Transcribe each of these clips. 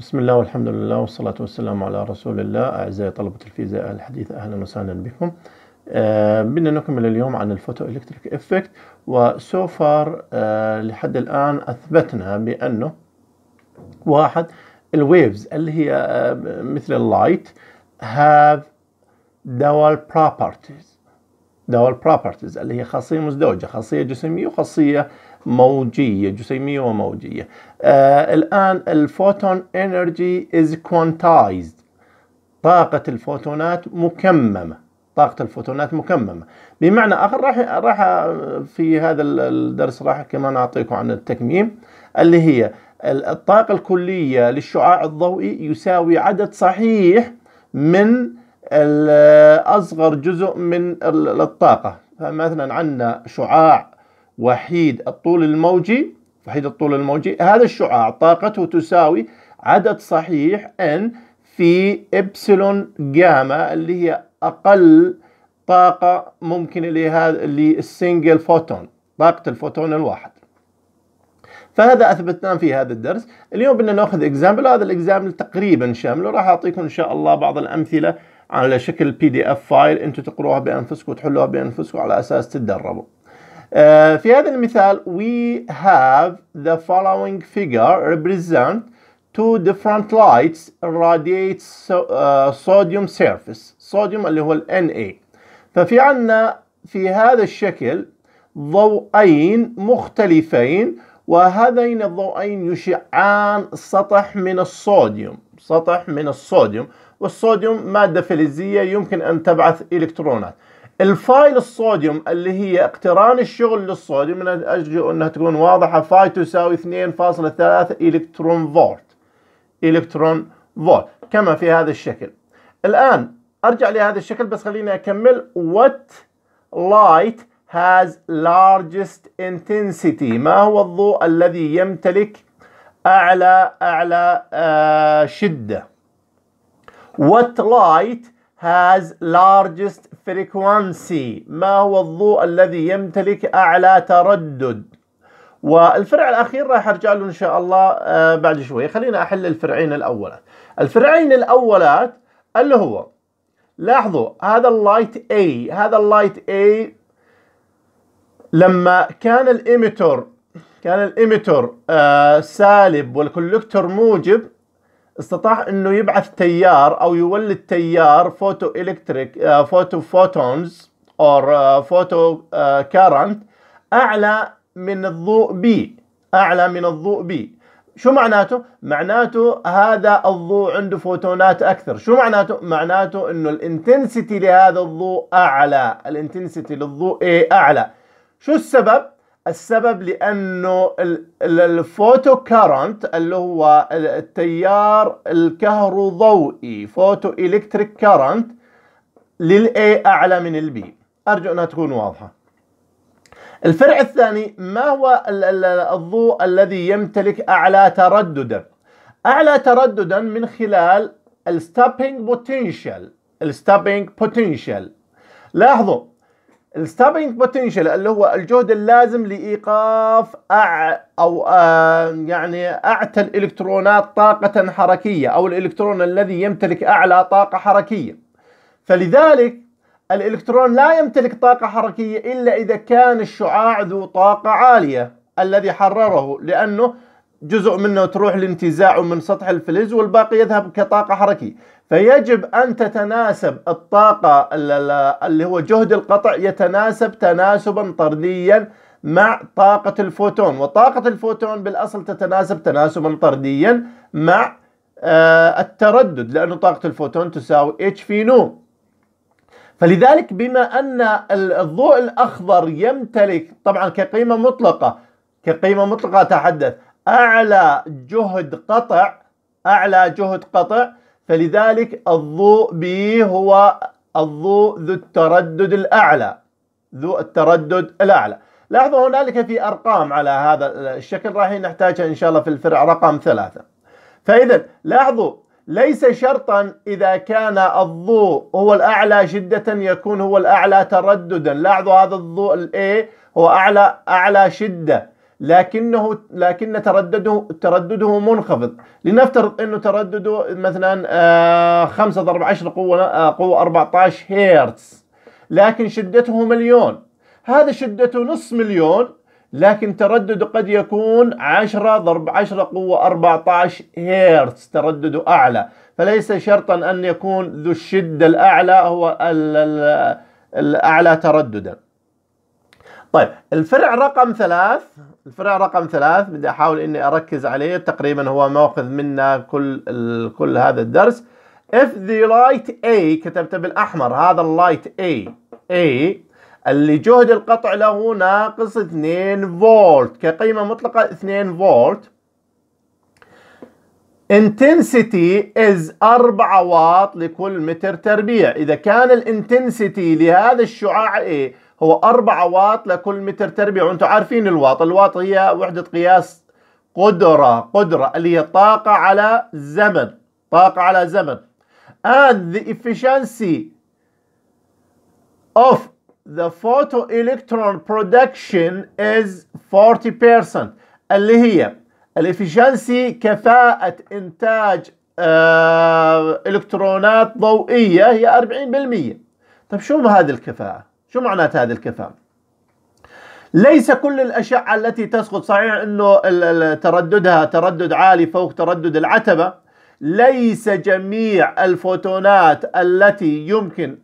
بسم الله والحمد لله والصلاة والسلام على رسول الله أعزائي طلبة الفيزياء الحديثة أهلا وسهلا بكم آه بدنا نكمل اليوم عن الفوتو إلكتريك إفكت وسو فار آه لحد الآن أثبتنا بأنه واحد الويفز اللي هي آه مثل اللايت هاف دوال بروبرتيز دوال بروبرتيز اللي هي خاصية مزدوجة خاصية جسمية وخاصية آه موجية جسيمية وموجية آه الآن الفوتون انرجي از كوانتايزد طاقة الفوتونات مكممة طاقة الفوتونات مكممة بمعنى آخر راح راح في هذا الدرس راح كمان أعطيكم عن التكميم اللي هي الطاقة الكلية للشعاع الضوئي يساوي عدد صحيح من أصغر جزء من الطاقة فمثلا عندنا شعاع وحيد الطول الموجي وحيد الطول الموجي هذا الشعاع طاقته تساوي عدد صحيح ان في ابسلون جاما اللي هي اقل طاقه ممكنه لهذا للسنجل فوتون طاقه الفوتون الواحد فهذا اثبتناه في هذا الدرس اليوم بدنا ناخذ اكزامبل هذا الاكزامبل تقريبا شامله راح اعطيكم ان شاء الله بعض الامثله على شكل بي دي اف فايل انتم تقروها بانفسكم وتحلوها بانفسكم على اساس تتدربوا آه، في هذا المثال we have the following figure represent two different lights radiate آه، sodium surface sodium اللي هو ال Na ففي عنا في هذا الشكل ضوئين مختلفين وهذين الضوئين يشعان سطح من الصوديوم سطح من الصوديوم والصوديوم مادة فلزية يمكن أن تبعث إلكترونات الفايل الصوديوم اللي هي اقتران الشغل للصوديوم من اجل انها تكون واضحه فاي تساوي 2.3 الكترون فولت الكترون فولت كما في هذا الشكل الان ارجع لهذا الشكل بس خليني اكمل what light has largest intensity ما هو الضوء الذي يمتلك اعلى اعلى آه شده وات لايت has largest frequency ما هو الضوء الذي يمتلك أعلى تردد والفرع الأخير راح أرجع له إن شاء الله آه، بعد شوي خلينا أحل الفرعين الأولات الفرعين الأولات اللي هو لاحظوا هذا اللايت A هذا اللايت A لما كان الإيميتور كان الإيميتور آه، سالب والكولكتور موجب استطاع انه يبعث تيار او يولد تيار فوتو الكتريك آه، فوتو فوتونز او آه، فوتو آه، كارنت اعلى من الضوء بي اعلى من الضوء بي شو معناته؟ معناته هذا الضوء عنده فوتونات اكثر، شو معناته؟ معناته انه الانتنسيتي لهذا الضوء اعلى، الانتنسيتي للضوء ايه اعلى. شو السبب؟ السبب لانه الفوتو كارنت اللي هو التيار الكهروضوئي فوتو الكتريك كارنت للاي اعلى من البي ارجو انها تكون واضحه الفرع الثاني ما هو الضوء الذي يمتلك اعلى ترددا اعلى ترددا من خلال الستوبينج بوتنشال الستوبينج بوتنشال لاحظوا الستوبينج بوتنشال اللي هو الجهد اللازم لايقاف أع او آه، يعني اعتى الالكترونات طاقه حركيه او الالكترون الذي يمتلك اعلى طاقه حركيه فلذلك الالكترون لا يمتلك طاقه حركيه الا اذا كان الشعاع ذو طاقه عاليه الذي حرره لانه جزء منه تروح لانتزاعه من سطح الفلز والباقي يذهب كطاقة حركي فيجب أن تتناسب الطاقة اللي هو جهد القطع يتناسب تناسبا طرديا مع طاقة الفوتون وطاقة الفوتون بالأصل تتناسب تناسبا طرديا مع آه، التردد لأن طاقة الفوتون تساوي H في نو فلذلك بما أن الضوء الأخضر يمتلك طبعا كقيمة مطلقة كقيمة مطلقة أتحدث أعلى جهد قطع أعلى جهد قطع فلذلك الضوء بي هو الضوء ذو التردد الأعلى ذو التردد الأعلى لاحظوا هنالك في أرقام على هذا الشكل راح نحتاجها إن شاء الله في الفرع رقم ثلاثة فإذا لاحظوا ليس شرطا إذا كان الضوء هو الأعلى شدة يكون هو الأعلى ترددا لاحظوا هذا الضوء الاي هو أعلى أعلى شدة لكنه لكن تردده تردده منخفض لنفترض انه تردده مثلا 5 آه، ضرب 10 قوه آه، قوه 14 هرتز لكن شدته مليون هذا شدته نص مليون لكن تردده قد يكون 10 ضرب 10 قوة 14 هرتز تردده أعلى فليس شرطا أن يكون ذو الشدة الأعلى هو الأعلى ترددا طيب الفرع رقم ثلاث الفرع رقم ثلاث بدي أحاول إني أركز عليه تقريبا هو مأخذ منا كل كل هذا الدرس if the light A كتبته بالأحمر هذا اللايت A A اللي جهد القطع له ناقص 2 فولت كقيمة مطلقة 2 فولت intensity is 4 واط لكل متر تربيع إذا كان الانتنسيتي لهذا الشعاع A هو 4 واط لكل متر تربيع وانتم عارفين الواط الواط هي وحدة قياس قدرة قدرة اللي هي طاقة على زمن طاقة على زمن and the efficiency of the photoelectron production is 40% اللي هي الافشنسي كفاءة إنتاج آه الكترونات ضوئية هي 40% طيب شو هذه الكفاءة؟ شو معنات هذه الكفاءة؟ ليس كل الأشعة التي تسقط صحيح أنه ترددها تردد عالي فوق تردد العتبة ليس جميع الفوتونات التي يمكن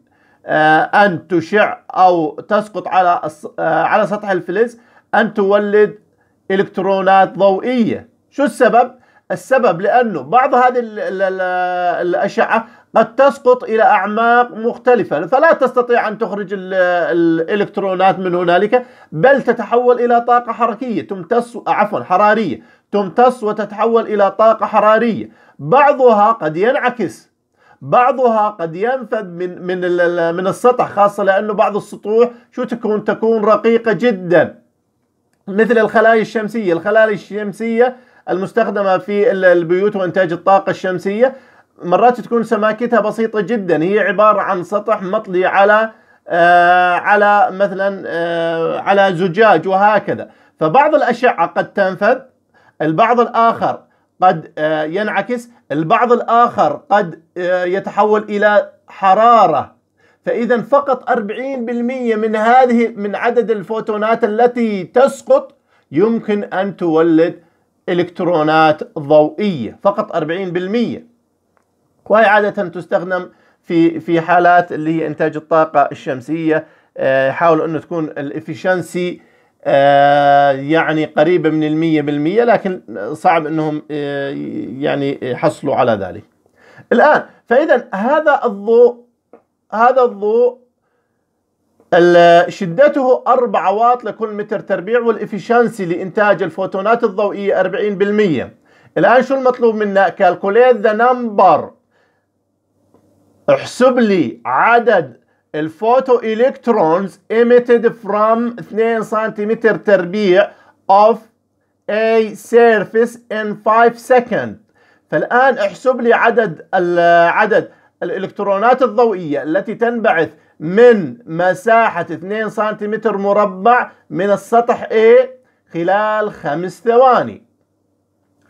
آه، أن تشع أو تسقط على آه، على سطح الفلز أن تولد إلكترونات ضوئية شو السبب؟ السبب لأنه بعض هذه الأشعة قد تسقط إلى أعماق مختلفة فلا تستطيع أن تخرج الإلكترونات من هنالك بل تتحول إلى طاقة حركية تمتص عفوا حرارية تمتص وتتحول إلى طاقة حرارية بعضها قد ينعكس بعضها قد ينفذ من من من السطح خاصه لانه بعض السطوح شو تكون تكون رقيقه جدا مثل الخلايا الشمسيه الخلايا الشمسيه المستخدمه في البيوت وانتاج الطاقه الشمسيه مرات تكون سماكتها بسيطة جدا هي عبارة عن سطح مطلي على آه على مثلا آه على زجاج وهكذا فبعض الأشعة قد تنفذ البعض الآخر قد آه ينعكس البعض الآخر قد آه، يتحول إلى حرارة فإذا فقط 40% من هذه من عدد الفوتونات التي تسقط يمكن أن تولد إلكترونات ضوئية فقط 40% وهي عادة تستخدم في في حالات اللي هي انتاج الطاقة الشمسية يحاولوا آه، انه تكون الافشنسي آه، يعني قريبة من المية بالمية لكن صعب انهم آه، يعني يحصلوا على ذلك الان فاذا هذا الضوء هذا الضوء شدته 4 واط لكل متر تربيع والافشنسي لانتاج الفوتونات الضوئيه 40% الان شو المطلوب منا كالكوليت ذا نمبر احسب لي عدد الفوتو الكترونز emitted from 2 سنتيمتر تربيع of a surface in 5 seconds فالآن احسب لي عدد عدد الإلكترونات الضوئية التي تنبعث من مساحة 2 سنتيمتر مربع من السطح A خلال 5 ثواني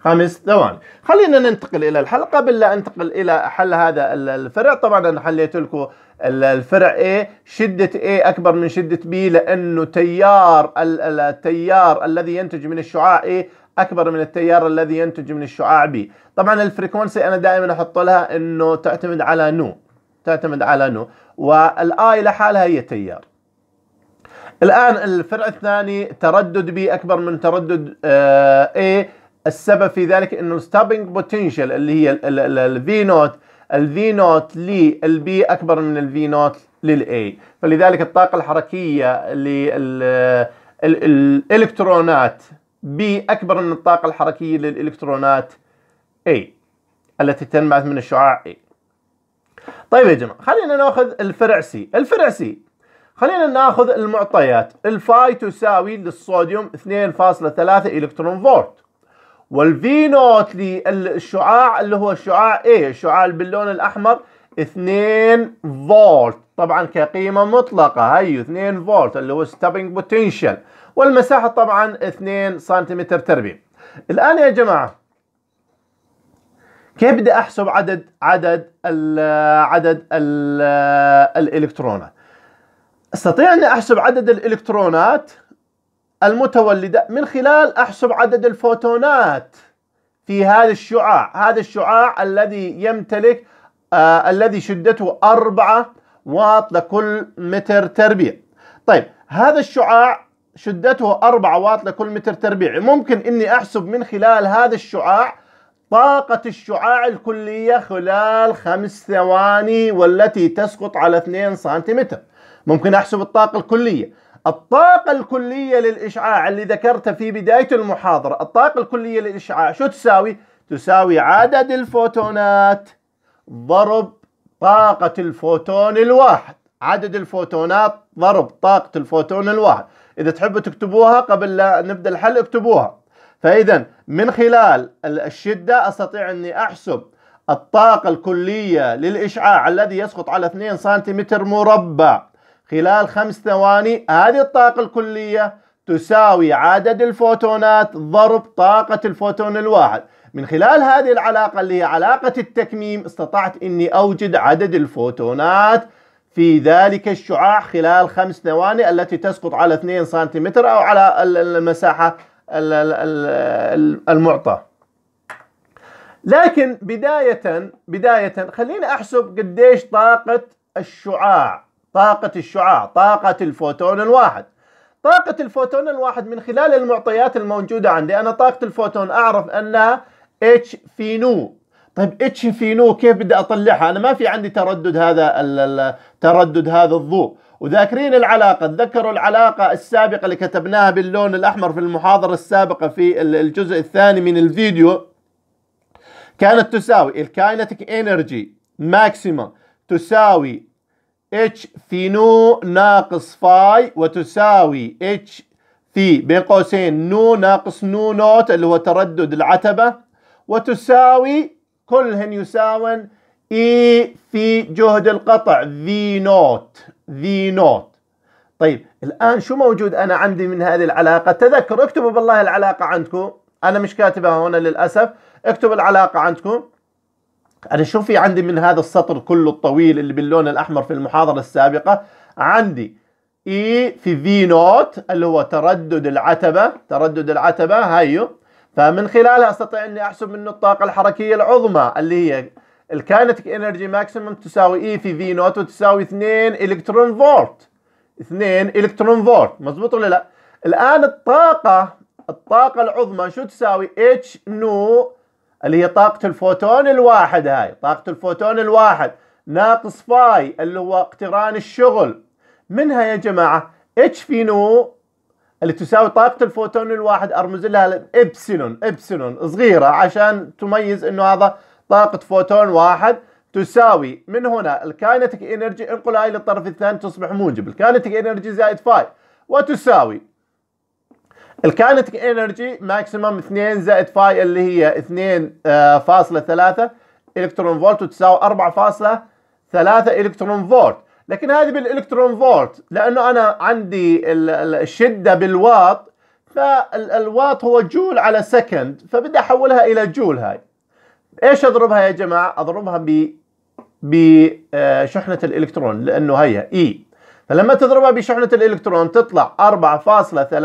خمس ثواني خلينا ننتقل الى الحلقه قبل لا انتقل الى حل هذا الفرع طبعا انا حليت لكم الفرع A شدة A أكبر من شدة B لأنه تيار التيار الذي ينتج من الشعاع A أكبر من التيار الذي ينتج من الشعاع B طبعا الفريكونسي أنا دائما أحط لها أنه تعتمد على نو تعتمد على نو والآي لحالها هي تيار الآن الفرع الثاني تردد B أكبر من تردد آه، A السبب في ذلك انه الستوبنج بوتنشال اللي هي الفي نوت الفي نوت للبي اكبر من الفي نوت للاي فلذلك الطاقه الحركيه للالكترونات بي اكبر من الطاقه الحركيه للالكترونات اي التي تنبعث من الشعاع اي طيب يا جماعه خلينا ناخذ الفرع سي الفرع سي خلينا ناخذ المعطيات الفاي تساوي للصوديوم 2.3 الكترون فولت والفي نوت للشعاع اللي هو الشعاع ايه الشعاع باللون الاحمر 2 فولت طبعا كقيمه مطلقه هي 2 فولت اللي هو ستوبنج بوتنشال والمساحه طبعا 2 سنتيمتر تربيع الان يا جماعه كيف بدي احسب عدد عدد الـ عدد الـ الالكترونات استطيع اني احسب عدد الالكترونات المتولدة من خلال أحسب عدد الفوتونات في هذا الشعاع هذا الشعاع الذي يمتلك آه الذي شدته 4 واط لكل متر تربيع طيب هذا الشعاع شدته 4 واط لكل متر تربيع ممكن اني احسب من خلال هذا الشعاع طاقة الشعاع الكلية خلال خمس ثواني والتي تسقط على 2 سنتيمتر ممكن احسب الطاقة الكلية الطاقة الكلية للإشعاع اللي ذكرتها في بداية المحاضرة الطاقة الكلية للإشعاع شو تساوي؟ تساوي عدد الفوتونات ضرب طاقة الفوتون الواحد عدد الفوتونات ضرب طاقة الفوتون الواحد إذا تحبوا تكتبوها قبل لا نبدأ الحل اكتبوها فإذا من خلال الشدة أستطيع أني أحسب الطاقة الكلية للإشعاع الذي يسقط على 2 سنتيمتر مربع خلال خمس ثواني هذه الطاقة الكلية تساوي عدد الفوتونات ضرب طاقة الفوتون الواحد من خلال هذه العلاقة اللي هي علاقة التكميم استطعت أني أوجد عدد الفوتونات في ذلك الشعاع خلال خمس ثواني التي تسقط على 2 سنتيمتر أو على المساحة المعطى لكن بداية بداية خليني أحسب قديش طاقة الشعاع طاقة الشعاع طاقة الفوتون الواحد طاقة الفوتون الواحد من خلال المعطيات الموجودة عندي أنا طاقة الفوتون أعرف أنها اتش في نو طيب اتش في نو كيف بدي اطلعها انا ما في عندي تردد هذا تردد هذا الضوء وذاكرين العلاقة تذكروا العلاقة السابقة اللي كتبناها باللون الأحمر في المحاضرة السابقة في الجزء الثاني من الفيديو كانت تساوي الكاينتك انرجي ماكسيما تساوي اتش نو ناقص فاي وتساوي اتش في بين قوسين نو ناقص نو نوت اللي هو تردد العتبة وتساوي كلهن يساون اي e في جهد القطع ذي نوت ذي نوت طيب الآن شو موجود أنا عندي من هذه العلاقة تذكر اكتبوا بالله العلاقة عندكم أنا مش كاتبها هنا للأسف اكتبوا العلاقة عندكم انا شو في عندي من هذا السطر كله الطويل اللي باللون الاحمر في المحاضره السابقه عندي اي e في في نوت اللي هو تردد العتبه تردد العتبه هايو فمن خلالها استطيع اني احسب منه الطاقه الحركيه العظمى اللي هي الكاينتيك انرجي ماكسيمم تساوي اي e في في نوت وتساوي 2 الكترون فولت 2 الكترون فولت مزبوط ولا لا الان الطاقه الطاقه العظمى شو تساوي اتش نو اللي هي طاقة الفوتون الواحد هاي طاقة الفوتون الواحد ناقص فاي اللي هو اقتران الشغل منها يا جماعة اتش في نو اللي تساوي طاقة الفوتون الواحد ارمز لها ابسلون ابسلون صغيرة عشان تميز انه هذا طاقة فوتون واحد تساوي من هنا الكاينتيك انرجي انقل هاي للطرف الثاني تصبح موجب الكاينتيك انرجي زائد فاي وتساوي الكانتك انرجي ماكسيمم 2 زائد فاي اللي هي 2.3 آه، الكترون فولت وتساوي 4.3 الكترون فولت لكن هذه بالالكترون فولت لانه انا عندي الشده بالواط فالواط هو جول على سكند فبدي احولها الى جول هاي ايش اضربها يا جماعه اضربها ب بشحنه آه، الالكترون لانه هي اي e. فلما تضربها بشحنه الالكترون تطلع 4.3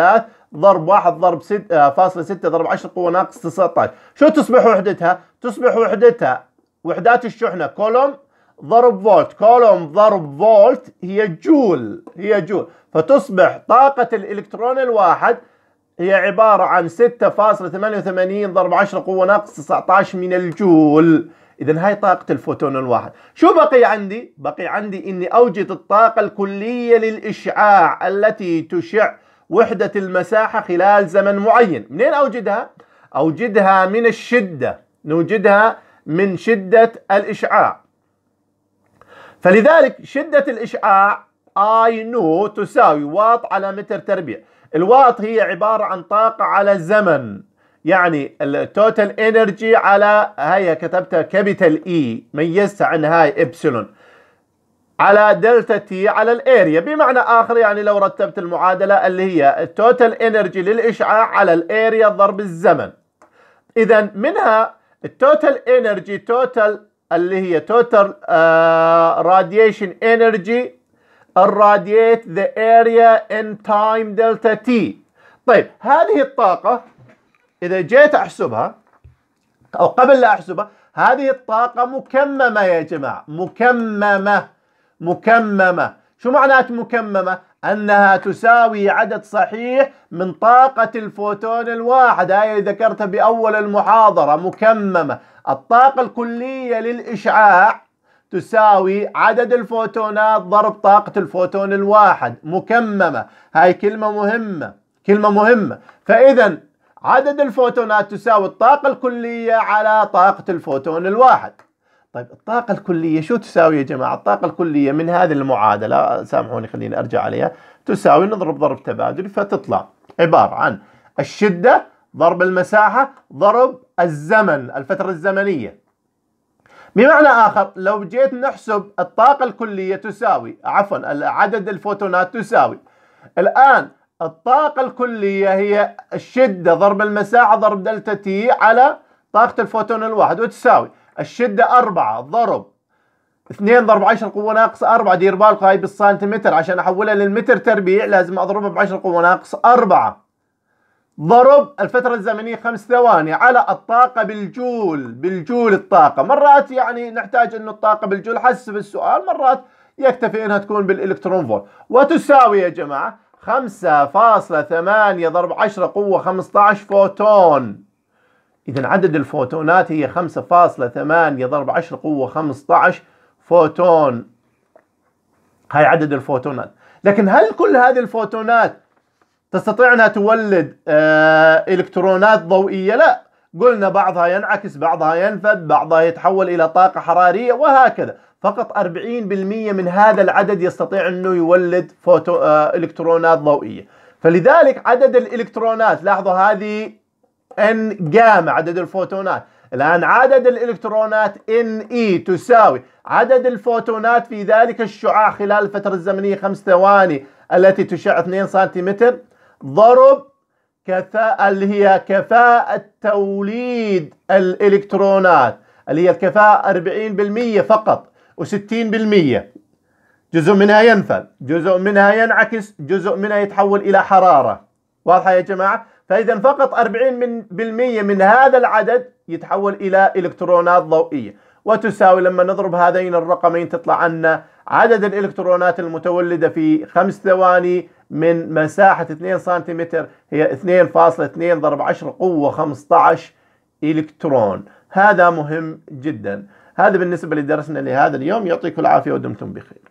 ضرب 1 ضرب 6.6 آه، ضرب 10 قوة ناقص 19 شو تصبح وحدتها؟ تصبح وحدتها وحدات الشحنة كولوم ضرب فولت كولوم ضرب فولت هي جول هي جول فتصبح طاقة الإلكترون الواحد هي عبارة عن 6.88 ضرب 10 قوة ناقص 19 من الجول إذا هاي طاقة الفوتون الواحد شو بقي عندي؟ بقي عندي إني أوجد الطاقة الكلية للإشعاع التي تشع وحدة المساحة خلال زمن معين منين أوجدها؟ أوجدها من الشدة نوجدها من شدة الإشعاع فلذلك شدة الإشعاع I نو تساوي واط على متر تربيع الواط هي عبارة عن طاقة على الزمن يعني التوتال انرجي على هاي كتبتها كابيتال اي e، ميزتها عن هاي ابسلون على دلتا تي على الاريا بمعنى اخر يعني لو رتبت المعادله اللي هي التوتال انرجي للاشعاع على الاريا ضرب الزمن اذا منها التوتال انرجي توتال اللي هي توتال راديشن انرجي الراديت ذا اريا ان تايم دلتا تي طيب هذه الطاقه اذا جيت احسبها او قبل لا احسبها هذه الطاقه مكممه يا جماعه مكممه مكممة شو معنات مكممة؟ أنها تساوي عدد صحيح من طاقة الفوتون الواحد هاي ذكرتها بأول المحاضرة مكممة الطاقة الكلية للإشعاع تساوي عدد الفوتونات ضرب طاقة الفوتون الواحد مكممة هاي كلمة مهمة كلمة مهمة فإذا عدد الفوتونات تساوي الطاقة الكلية على طاقة الفوتون الواحد طيب الطاقة الكلية شو تساوي يا جماعة؟ الطاقة الكلية من هذه المعادلة سامحوني خليني أرجع عليها تساوي نضرب ضرب تبادلي فتطلع عبارة عن الشدة ضرب المساحة ضرب الزمن الفترة الزمنية بمعنى آخر لو جيت نحسب الطاقة الكلية تساوي عفوا عدد الفوتونات تساوي الآن الطاقة الكلية هي الشدة ضرب المساحة ضرب دلتا تي على طاقة الفوتون الواحد وتساوي الشدة أربعة ضرب 2 ضرب 10 قوة ناقص 4 دير بالك هاي بالسنتيمتر عشان احولها للمتر تربيع لازم اضربها ب 10 قوة ناقص 4 ضرب الفترة الزمنية خمس ثواني على الطاقة بالجول بالجول الطاقة مرات يعني نحتاج انه الطاقة بالجول حسب السؤال مرات يكتفي انها تكون بالالكترون فولت وتساوي يا جماعة 5.8 ضرب 10 قوة 15 فوتون إذا عدد الفوتونات هي 5.8 ضرب 10 قوة 15 فوتون هاي عدد الفوتونات لكن هل كل هذه الفوتونات تستطيع أنها تولد آه، إلكترونات ضوئية؟ لا قلنا بعضها ينعكس بعضها ينفذ بعضها يتحول إلى طاقة حرارية وهكذا فقط 40% من هذا العدد يستطيع أنه يولد فوتو آه، إلكترونات ضوئية فلذلك عدد الإلكترونات لاحظوا هذه ان جاما عدد الفوتونات الآن عدد الإلكترونات ان اي تساوي عدد الفوتونات في ذلك الشعاع خلال الفترة الزمنية خمس ثواني التي تشع 2 سنتيمتر ضرب كفاءة اللي هي كفاءة توليد الإلكترونات اللي هي الكفاءة 40% فقط و60% جزء منها ينفذ جزء منها ينعكس جزء منها يتحول إلى حرارة واضحة يا جماعة فإذا فقط 40% من, من هذا العدد يتحول إلى إلكترونات ضوئية وتساوي لما نضرب هذين الرقمين تطلع عنا عدد الإلكترونات المتولدة في خمس ثواني من مساحة 2 سنتيمتر هي 2.2 ضرب 10 قوة 15 إلكترون هذا مهم جدا هذا بالنسبة لدرسنا لهذا اليوم يعطيكم العافية ودمتم بخير